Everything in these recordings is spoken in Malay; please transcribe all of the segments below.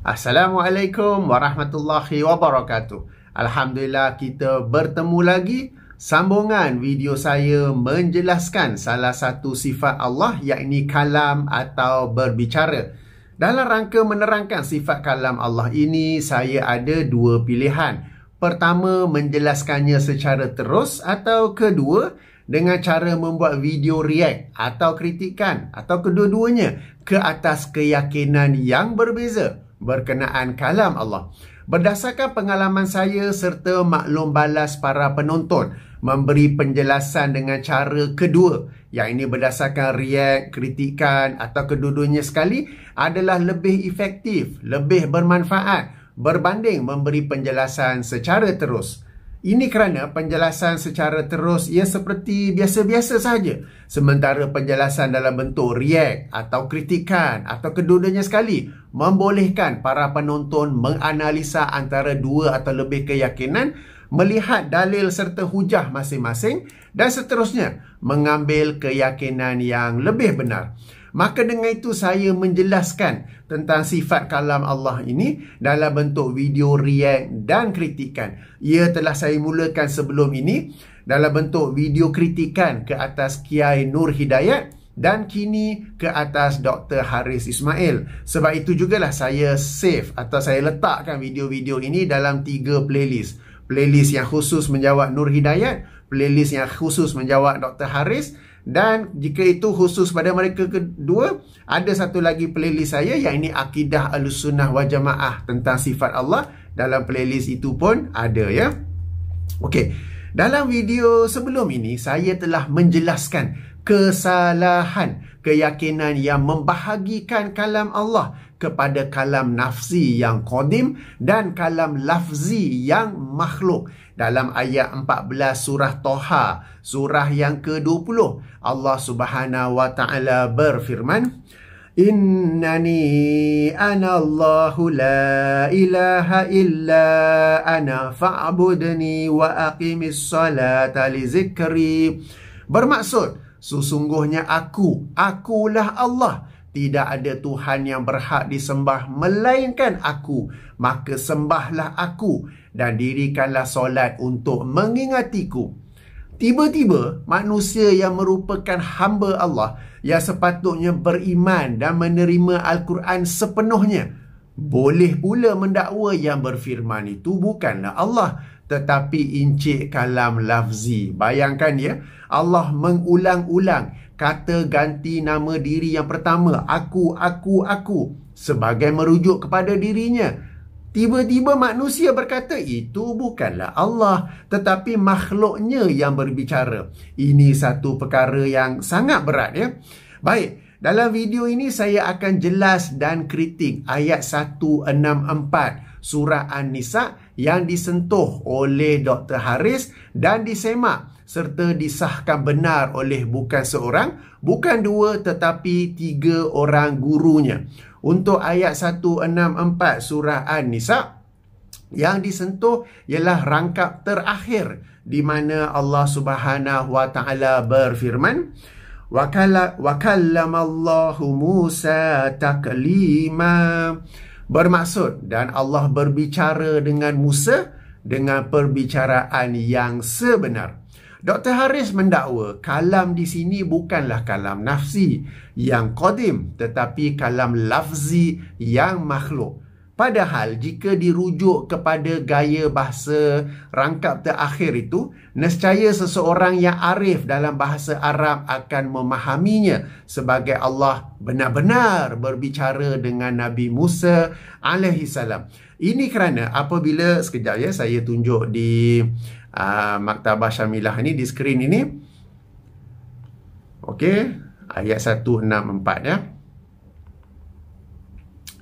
Assalamualaikum warahmatullahi wabarakatuh. Alhamdulillah kita bertemu lagi sambungan video saya menjelaskan salah satu sifat Allah yakni kalam atau berbicara. Dalam rangka menerangkan sifat kalam Allah ini saya ada dua pilihan. Pertama menjelaskannya secara terus atau kedua dengan cara membuat video react atau kritikan atau kedua-duanya ke atas keyakinan yang berbeza berkenaan kalam Allah. Berdasarkan pengalaman saya serta maklum balas para penonton memberi penjelasan dengan cara kedua yang ini berdasarkan react, kritikan atau kedua sekali adalah lebih efektif, lebih bermanfaat berbanding memberi penjelasan secara terus. Ini kerana penjelasan secara terus ia seperti biasa-biasa saja. Sementara penjelasan dalam bentuk react atau kritikan atau kedudanya sekali membolehkan para penonton menganalisa antara dua atau lebih keyakinan melihat dalil serta hujah masing-masing dan seterusnya mengambil keyakinan yang lebih benar. Maka dengan itu saya menjelaskan tentang sifat kalam Allah ini dalam bentuk video react dan kritikan. Ia telah saya mulakan sebelum ini dalam bentuk video kritikan ke atas Kiai Nur Hidayat dan kini ke atas Dr. Haris Ismail. Sebab itu jugalah saya save atau saya letakkan video-video ini dalam tiga playlist. Playlist yang khusus menjawab Nur Hidayat, playlist yang khusus menjawab Dr. Haris dan jika itu khusus pada mereka kedua, ada satu lagi playlist saya yang ini Akidah Al-Sunnah Wa Jamaah tentang sifat Allah. Dalam playlist itu pun ada ya. Okey, dalam video sebelum ini saya telah menjelaskan kesalahan keyakinan yang membahagikan kalam Allah kepada kalam nafsi yang kodim dan kalam lafzi yang makhluk dalam ayat 14 surah Toha surah yang ke-20 Allah Subhanahu wa taala berfirman innani anallahu la ilaha illa ana fa'budni wa aqimis salata li zikri bermaksud sesungguhnya aku akulah Allah tidak ada Tuhan yang berhak disembah melainkan aku. Maka sembahlah aku dan dirikanlah solat untuk mengingatiku. Tiba-tiba manusia yang merupakan hamba Allah yang sepatutnya beriman dan menerima Al-Quran sepenuhnya. Boleh pula mendakwa yang berfirman itu bukanlah Allah tetapi incik kalam lafzi. Bayangkan ya, Allah mengulang-ulang kata ganti nama diri yang pertama aku aku aku sebagai merujuk kepada dirinya tiba-tiba manusia berkata itu bukanlah Allah tetapi makhluknya yang berbicara ini satu perkara yang sangat berat ya baik dalam video ini saya akan jelas dan kritik ayat 164 surah An-Nisa yang disentuh oleh Dr. Haris dan disemak serta disahkan benar oleh bukan seorang, bukan dua tetapi tiga orang gurunya. Untuk ayat 164 surah An-Nisa yang disentuh ialah rangkap terakhir di mana Allah Subhanahu Wa Taala berfirman wa kallamallahu Musa taklima Bermaksud dan Allah berbicara dengan Musa dengan perbicaraan yang sebenar. Dr. Haris mendakwa kalam di sini bukanlah kalam nafsi yang kodim tetapi kalam lafzi yang makhluk. Padahal jika dirujuk kepada gaya bahasa rangkap terakhir itu, nescaya seseorang yang arif dalam bahasa Arab akan memahaminya sebagai Allah benar-benar berbicara dengan Nabi Musa alaihi Ini kerana apabila sekejap ya saya tunjuk di uh, maktabah Syamilah ini di skrin ini. Okey, ayat 164 ya.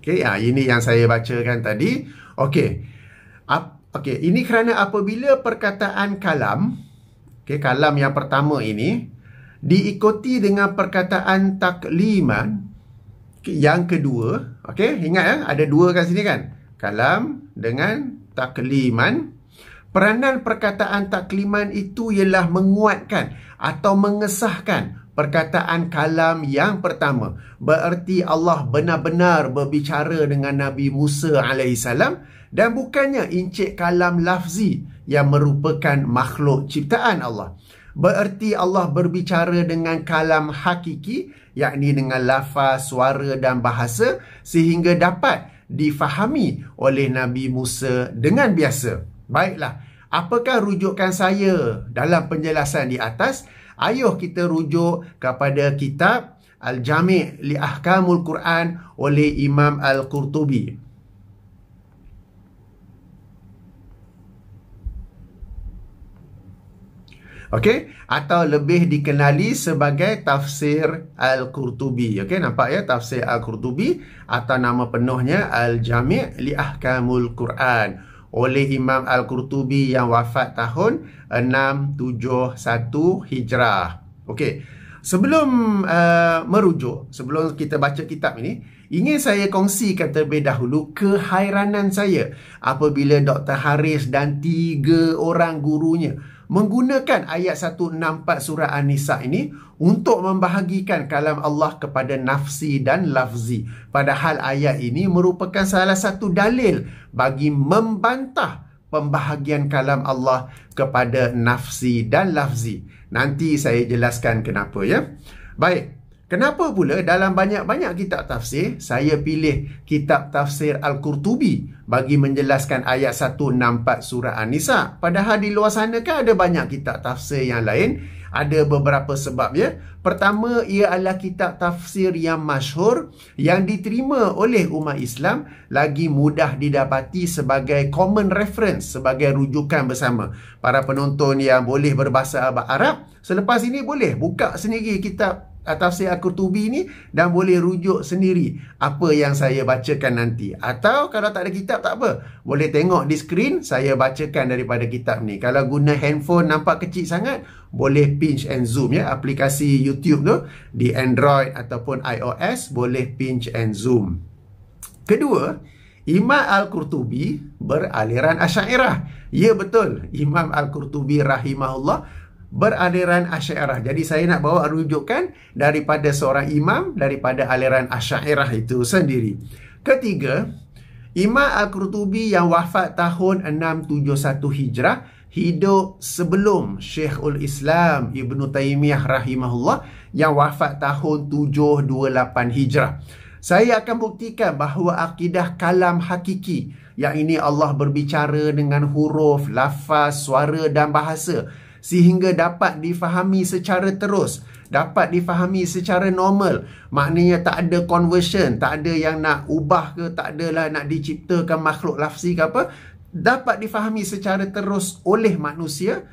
Okey, ha, ini yang saya bacakan tadi. Okey. Okey, ini kerana apabila perkataan kalam, okey, kalam yang pertama ini diikuti dengan perkataan takliman yang kedua, okey, ingat ya, ada dua kat sini kan? Kalam dengan takliman. Peranan perkataan takliman itu ialah menguatkan atau mengesahkan Perkataan kalam yang pertama bererti Allah benar-benar berbicara dengan Nabi Musa AS dan bukannya incik kalam lafzi yang merupakan makhluk ciptaan Allah. Bererti Allah berbicara dengan kalam hakiki yakni dengan lafaz, suara dan bahasa sehingga dapat difahami oleh Nabi Musa dengan biasa. Baiklah, apakah rujukan saya dalam penjelasan di atas? ayuh kita rujuk kepada kitab Al-Jami' li Ahkamul Quran oleh Imam Al-Qurtubi. Okey, atau lebih dikenali sebagai tafsir Al-Qurtubi. Okey, nampak ya tafsir Al-Qurtubi atau nama penuhnya Al-Jami' li Ahkamul Quran oleh Imam Al-Qurtubi yang wafat tahun 671 Hijrah. Okey. Sebelum uh, merujuk, sebelum kita baca kitab ini, ingin saya kongsikan terlebih dahulu kehairanan saya apabila Dr. Haris dan tiga orang gurunya menggunakan ayat 164 surah An-Nisa ini untuk membahagikan kalam Allah kepada nafsi dan lafzi. Padahal ayat ini merupakan salah satu dalil bagi membantah pembahagian kalam Allah kepada nafsi dan lafzi. Nanti saya jelaskan kenapa ya. Baik, Kenapa pula dalam banyak-banyak kitab tafsir saya pilih kitab tafsir Al-Qurtubi bagi menjelaskan ayat 164 surah An-Nisa? Padahal di luar sana kan ada banyak kitab tafsir yang lain. Ada beberapa sebab ya. Pertama, ia adalah kitab tafsir yang masyhur yang diterima oleh umat Islam lagi mudah didapati sebagai common reference sebagai rujukan bersama. Para penonton yang boleh berbahasa Arab, selepas ini boleh buka sendiri kitab tafsir Al-Qurtubi ni dan boleh rujuk sendiri apa yang saya bacakan nanti. Atau kalau tak ada kitab tak apa. Boleh tengok di skrin saya bacakan daripada kitab ni. Kalau guna handphone nampak kecil sangat boleh pinch and zoom ya. Aplikasi YouTube tu di Android ataupun iOS boleh pinch and zoom. Kedua, Imam Al-Qurtubi beraliran Asyairah. Ya betul, Imam Al-Qurtubi rahimahullah beraliran Asyairah. Jadi saya nak bawa rujukan daripada seorang imam daripada aliran Asyairah itu sendiri. Ketiga, Imam Al-Qurtubi yang wafat tahun 671 Hijrah hidup sebelum Syekhul Islam Ibn Taymiyah rahimahullah yang wafat tahun 728 Hijrah. Saya akan buktikan bahawa akidah kalam hakiki yang ini Allah berbicara dengan huruf, lafaz, suara dan bahasa sehingga dapat difahami secara terus dapat difahami secara normal maknanya tak ada conversion tak ada yang nak ubah ke tak adalah nak diciptakan makhluk lafzi ke apa dapat difahami secara terus oleh manusia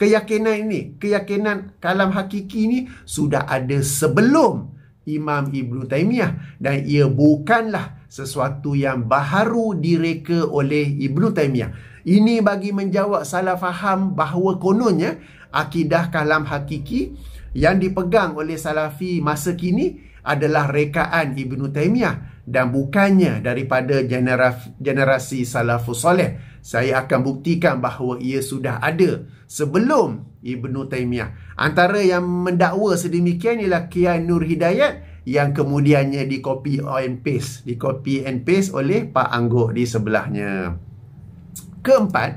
keyakinan ini keyakinan kalam hakiki ini sudah ada sebelum Imam Ibnu Taimiyah dan ia bukanlah sesuatu yang baharu direka oleh Ibnu Taimiyah ini bagi menjawab salah faham bahawa kononnya akidah kalam hakiki yang dipegang oleh Salafi masa kini adalah rekaan Ibnu Taimiyah dan bukannya daripada generasi Salafus Saleh. Saya akan buktikan bahawa ia sudah ada sebelum Ibnu Taimiyah. Antara yang mendakwa sedemikian ialah Kiai Nur Hidayat yang kemudiannya di copy and paste, di copy and paste oleh Pak Angguk di sebelahnya keempat,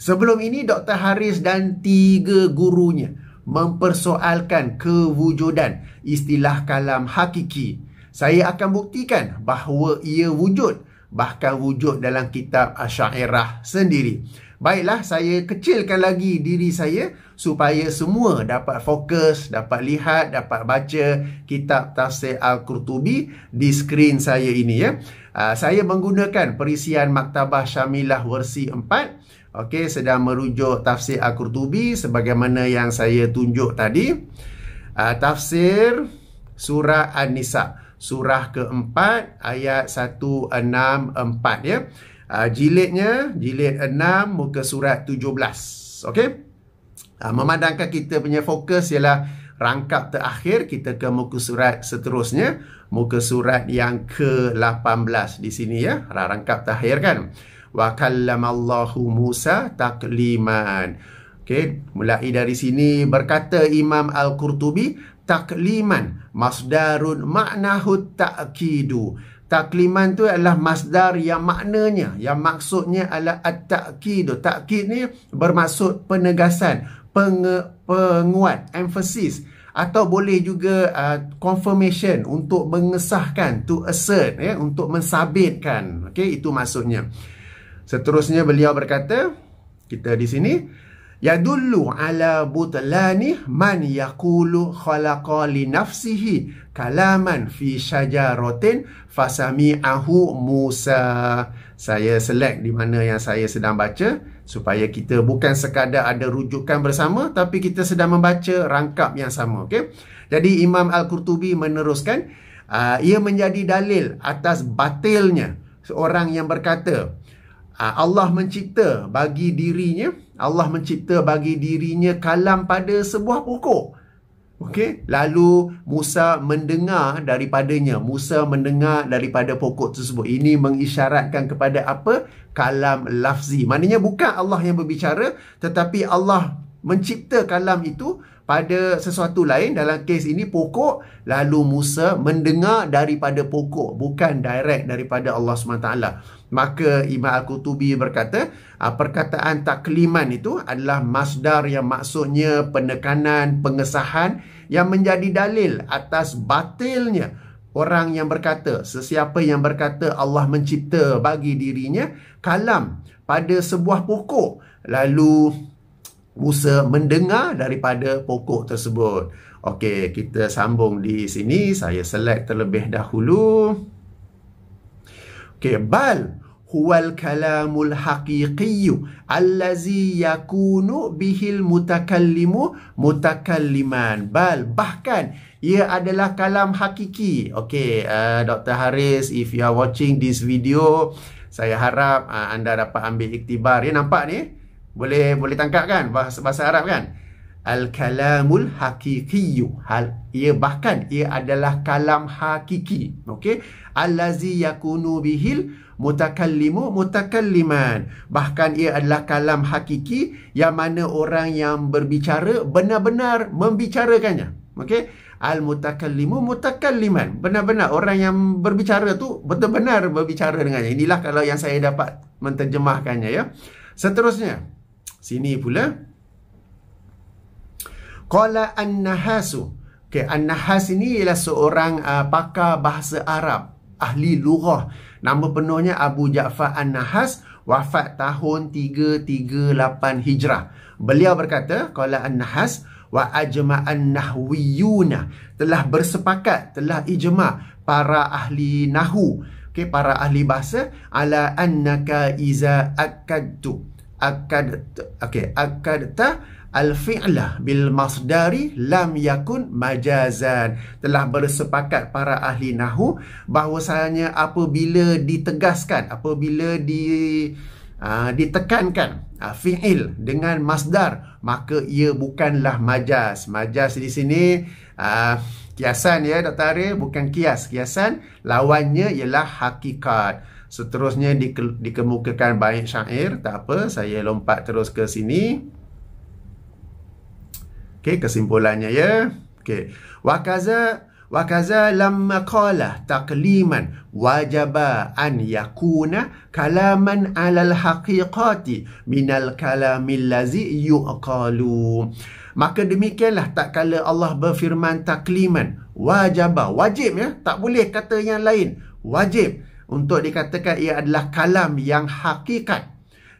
sebelum ini Dr. Haris dan tiga gurunya mempersoalkan kewujudan istilah kalam hakiki. Saya akan buktikan bahawa ia wujud, bahkan wujud dalam kitab Asyairah sendiri. Baiklah, saya kecilkan lagi diri saya supaya semua dapat fokus, dapat lihat, dapat baca kitab tafsir Al-Qurtubi di skrin saya ini ya. Uh, saya menggunakan perisian Maktabah Syamilah versi 4. Okey, sedang merujuk tafsir Al-Qurtubi sebagaimana yang saya tunjuk tadi. Uh, tafsir surah An-Nisa, surah ke-4 ayat 164 ya. Uh, jilidnya jilid 6 muka surat 17. Okey. Ha, memandangkan kita punya fokus ialah rangkap terakhir kita ke muka surat seterusnya muka surat yang ke-18 di sini ya rangkap terakhir kan wa kallamallahu Musa takliman okey mulai dari sini berkata Imam Al-Qurtubi takliman masdarun Maknahu ta'kidu takliman tu adalah masdar yang maknanya yang maksudnya adalah at-ta'kid ta'kid ni bermaksud penegasan penge, penguat, emphasis atau boleh juga uh, confirmation untuk mengesahkan, to assert, ya, untuk mensabitkan. Okey, itu maksudnya. Seterusnya beliau berkata, kita di sini, yadullu ala butlani man yakulu khalaqa li nafsihi kalaman fi syajaratin fasami'ahu Musa. Saya select di mana yang saya sedang baca supaya kita bukan sekadar ada rujukan bersama tapi kita sedang membaca rangkap yang sama. Okay? Jadi Imam Al-Qurtubi meneruskan uh, ia menjadi dalil atas batilnya seorang yang berkata Ha, Allah mencipta bagi dirinya Allah mencipta bagi dirinya kalam pada sebuah pokok Okey lalu Musa mendengar daripadanya Musa mendengar daripada pokok tersebut ini mengisyaratkan kepada apa kalam lafzi maknanya bukan Allah yang berbicara tetapi Allah mencipta kalam itu pada sesuatu lain dalam kes ini pokok lalu Musa mendengar daripada pokok bukan direct daripada Allah SWT maka Imam Al-Qutubi berkata ah, perkataan takliman itu adalah masdar yang maksudnya penekanan pengesahan yang menjadi dalil atas batilnya orang yang berkata sesiapa yang berkata Allah mencipta bagi dirinya kalam pada sebuah pokok lalu Musa mendengar daripada pokok tersebut. Okey, kita sambung di sini. Saya select terlebih dahulu. Okey, bal huwal kalamul haqiqiyyu allazi yakunu bihil mutakallimu mutakalliman bal bahkan ia adalah kalam hakiki okey uh, Dr Haris if you are watching this video saya harap uh, anda dapat ambil iktibar ya nampak ni boleh boleh tangkap kan bahasa, bahasa Arab kan? Al-kalamul haqiqiyyu. Hal ia bahkan ia adalah kalam hakiki. Okey. Allazi yakunu bihil mutakallimu mutakalliman. Bahkan ia adalah kalam hakiki yang mana orang yang berbicara benar-benar membicarakannya. Okey. Al-mutakallimu mutakalliman. Benar-benar orang yang berbicara tu betul benar berbicara dengannya. Inilah kalau yang saya dapat menterjemahkannya ya. Seterusnya, Sini pula Qala An-Nahasu okay, An-Nahas ini ialah seorang uh, pakar bahasa Arab Ahli lughah Nama penuhnya Abu Ja'far An-Nahas Wafat tahun 338 Hijrah Beliau berkata Qala An-Nahas Wa ajma'an nahwiyuna Telah bersepakat Telah ijma' Para ahli nahu okay, Para ahli bahasa Ala annaka iza akadtu akad okey akad ta al fi'lah bil masdari lam yakun majazan telah bersepakat para ahli nahu bahawasanya apabila ditegaskan apabila di aa, ah, ditekankan aa, ah, fi'il dengan masdar maka ia bukanlah majaz majaz di sini aa, ah, kiasan ya Dr. bukan kias kiasan lawannya ialah hakikat seterusnya dike- dikemukakan baik syair tak apa saya lompat terus ke sini okey kesimpulannya ya okey wakaza wakaza lama kaza takliman qala an yakuna kalaman alal haqiqati al kalamil lazi yuqalu maka demikianlah tak kala Allah berfirman takliman wajaba wajib ya tak boleh kata yang lain wajib untuk dikatakan ia adalah kalam yang hakikat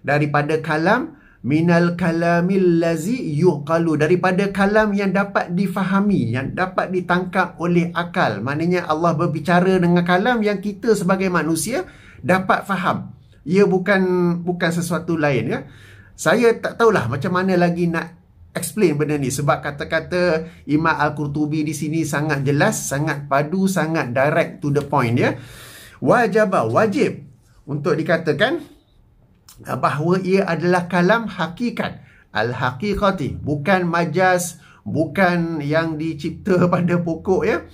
daripada kalam minal kalamil lazi yuqalu daripada kalam yang dapat difahami yang dapat ditangkap oleh akal maknanya Allah berbicara dengan kalam yang kita sebagai manusia dapat faham ia bukan bukan sesuatu lain ya saya tak tahulah macam mana lagi nak explain benda ni sebab kata-kata Imam Al-Qurtubi di sini sangat jelas sangat padu sangat direct to the point ya yeah wajabah wajib untuk dikatakan ah, bahawa ia adalah kalam hakikat al-haqiqati bukan majas bukan yang dicipta pada pokok ya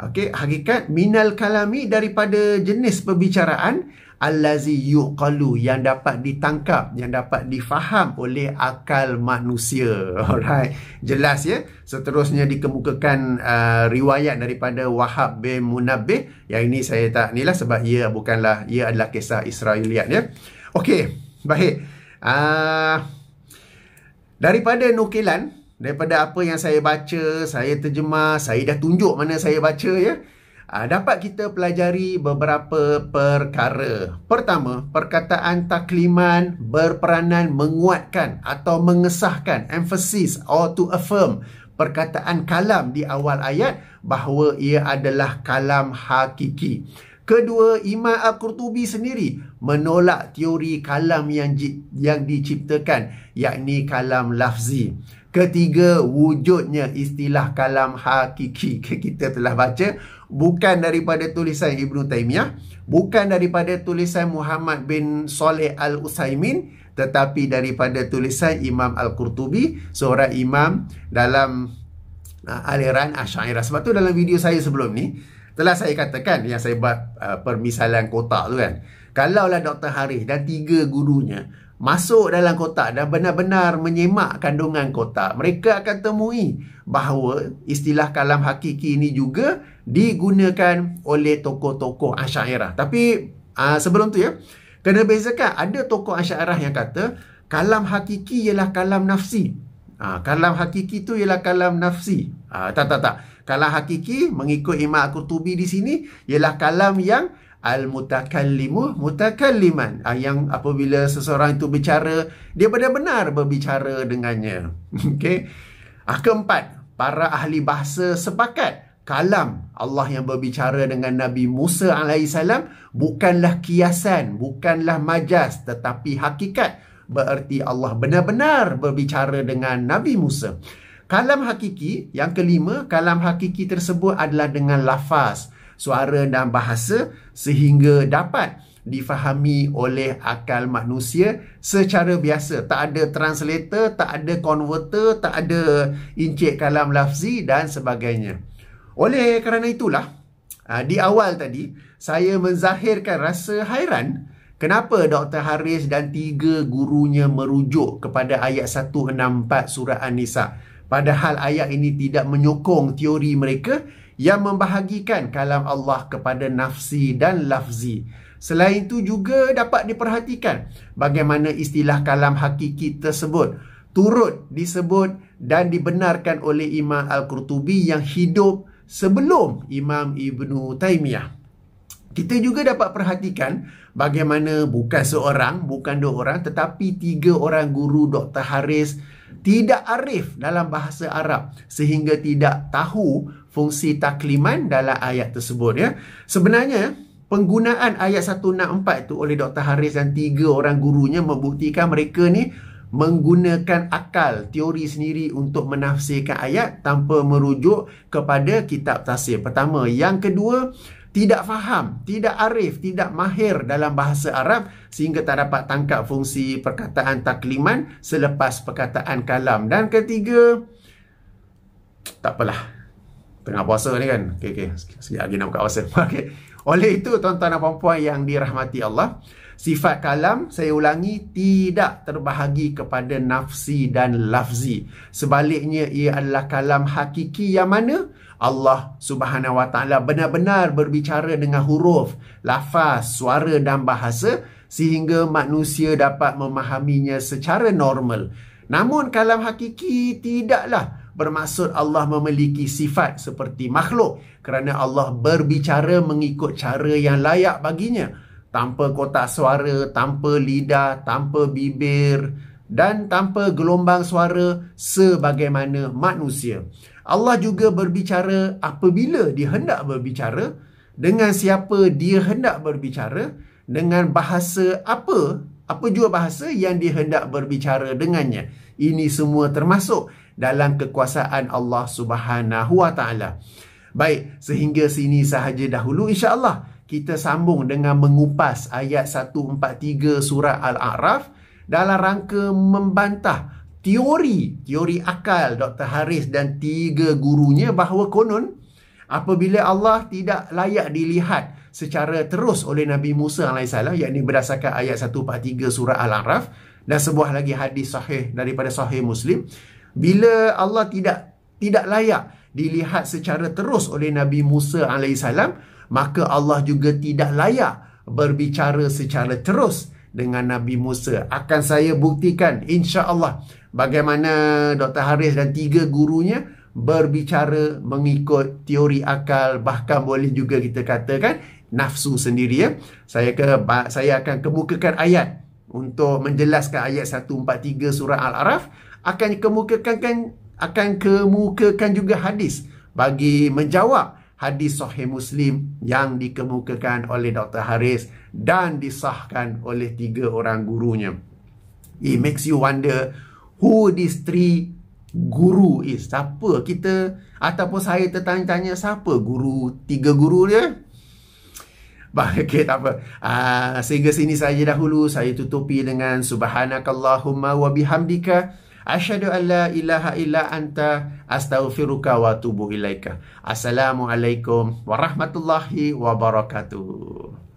okey hakikat minal kalami daripada jenis perbicaraan allazi yuqalu yang dapat ditangkap yang dapat difaham oleh akal manusia alright jelas ya seterusnya dikemukakan uh, riwayat daripada Wahab bin Munabbih yang ini saya tak nilah sebab ia bukanlah ia adalah kisah Israiliyat ya okey baik uh, daripada nukilan daripada apa yang saya baca saya terjemah saya dah tunjuk mana saya baca ya uh, dapat kita pelajari beberapa perkara. Pertama, perkataan takliman berperanan menguatkan atau mengesahkan emphasis or to affirm perkataan kalam di awal ayat bahawa ia adalah kalam hakiki. Kedua, Imam Al-Qurtubi sendiri menolak teori kalam yang yang diciptakan yakni kalam lafzi. Ketiga, wujudnya istilah kalam hakiki kita telah baca bukan daripada tulisan Ibn Taymiyah, bukan daripada tulisan Muhammad bin Saleh al Usaimin, tetapi daripada tulisan Imam Al-Qurtubi, seorang imam dalam uh, aliran Asy'ariyah. Sebab tu dalam video saya sebelum ni telah saya katakan yang saya buat uh, permisalan kotak tu kan. Kalaulah Dr. Harith dan tiga gurunya masuk dalam kotak dan benar-benar menyemak kandungan kotak, mereka akan temui bahawa istilah kalam hakiki ini juga digunakan oleh tokoh-tokoh Asyairah. Tapi uh, sebelum tu ya, kena bezakan ada tokoh Asyairah yang kata kalam hakiki ialah kalam nafsi. Ha, kalam hakiki tu ialah kalam nafsi. Ha, tak, tak, tak. Kalam hakiki mengikut Imam Qurtubi di sini ialah kalam yang Al-Mutakallimuh Mutakalliman ah, Yang apabila seseorang itu bicara Dia benar-benar berbicara dengannya Okey ah, Keempat Para ahli bahasa sepakat Kalam Allah yang berbicara dengan Nabi Musa AS Bukanlah kiasan Bukanlah majas Tetapi hakikat Bererti Allah benar-benar berbicara dengan Nabi Musa Kalam hakiki Yang kelima Kalam hakiki tersebut adalah dengan lafaz suara dan bahasa sehingga dapat difahami oleh akal manusia secara biasa. Tak ada translator, tak ada converter, tak ada incik kalam lafzi dan sebagainya. Oleh kerana itulah, ha, di awal tadi, saya menzahirkan rasa hairan kenapa Dr. Haris dan tiga gurunya merujuk kepada ayat 164 surah An-Nisa. Padahal ayat ini tidak menyokong teori mereka yang membahagikan kalam Allah kepada nafsi dan lafzi. Selain itu juga dapat diperhatikan bagaimana istilah kalam hakiki tersebut turut disebut dan dibenarkan oleh Imam Al-Qurtubi yang hidup sebelum Imam Ibn Taymiyah. Kita juga dapat perhatikan bagaimana bukan seorang, bukan dua orang tetapi tiga orang guru Dr. Haris tidak arif dalam bahasa Arab sehingga tidak tahu fungsi takliman dalam ayat tersebut ya. Sebenarnya penggunaan ayat 164 itu oleh Dr. Haris dan tiga orang gurunya membuktikan mereka ni menggunakan akal teori sendiri untuk menafsirkan ayat tanpa merujuk kepada kitab tafsir. Pertama, yang kedua, tidak faham, tidak arif, tidak mahir dalam bahasa Arab sehingga tak dapat tangkap fungsi perkataan takliman selepas perkataan kalam. Dan ketiga, tak apalah. Tengah puasa ni kan. Okey, okey. Sekejap lagi nak buka puasa. Okey. Oleh itu, tuan-tuan dan puan-puan yang dirahmati Allah, Sifat kalam, saya ulangi, tidak terbahagi kepada nafsi dan lafzi. Sebaliknya, ia adalah kalam hakiki yang mana Allah subhanahu wa ta'ala benar-benar berbicara dengan huruf, lafaz, suara dan bahasa sehingga manusia dapat memahaminya secara normal. Namun kalam hakiki tidaklah bermaksud Allah memiliki sifat seperti makhluk kerana Allah berbicara mengikut cara yang layak baginya tanpa kotak suara, tanpa lidah, tanpa bibir dan tanpa gelombang suara sebagaimana manusia. Allah juga berbicara apabila dia hendak berbicara, dengan siapa dia hendak berbicara, dengan bahasa apa, apa juga bahasa yang dia hendak berbicara dengannya. Ini semua termasuk dalam kekuasaan Allah Subhanahu Wa Taala. Baik, sehingga sini sahaja dahulu insya-Allah kita sambung dengan mengupas ayat 143 surah Al-A'raf dalam rangka membantah teori, teori akal Dr. Haris dan tiga gurunya bahawa konon apabila Allah tidak layak dilihat secara terus oleh Nabi Musa AS yakni berdasarkan ayat 143 surah Al-A'raf dan sebuah lagi hadis sahih daripada sahih Muslim bila Allah tidak tidak layak dilihat secara terus oleh Nabi Musa alaihissalam, maka Allah juga tidak layak berbicara secara terus dengan Nabi Musa. Akan saya buktikan insya-Allah bagaimana Dr. Haris dan tiga gurunya berbicara mengikut teori akal bahkan boleh juga kita katakan nafsu sendiri ya. Saya ke saya akan kemukakan ayat untuk menjelaskan ayat 143 surah Al-Araf akan kemukakan akan kemukakan juga hadis bagi menjawab hadis sahih Muslim yang dikemukakan oleh Dr. Haris dan disahkan oleh tiga orang gurunya. It makes you wonder who these three guru is. Siapa kita ataupun saya tertanya-tanya siapa guru tiga guru dia? Okay, tak apa. Uh, sehingga sini saja dahulu. Saya tutupi dengan Subhanakallahumma wa bihamdika. Asyhadu an ilaha illa anta astaghfiruka wa atubu ilaika. Assalamualaikum warahmatullahi wabarakatuh.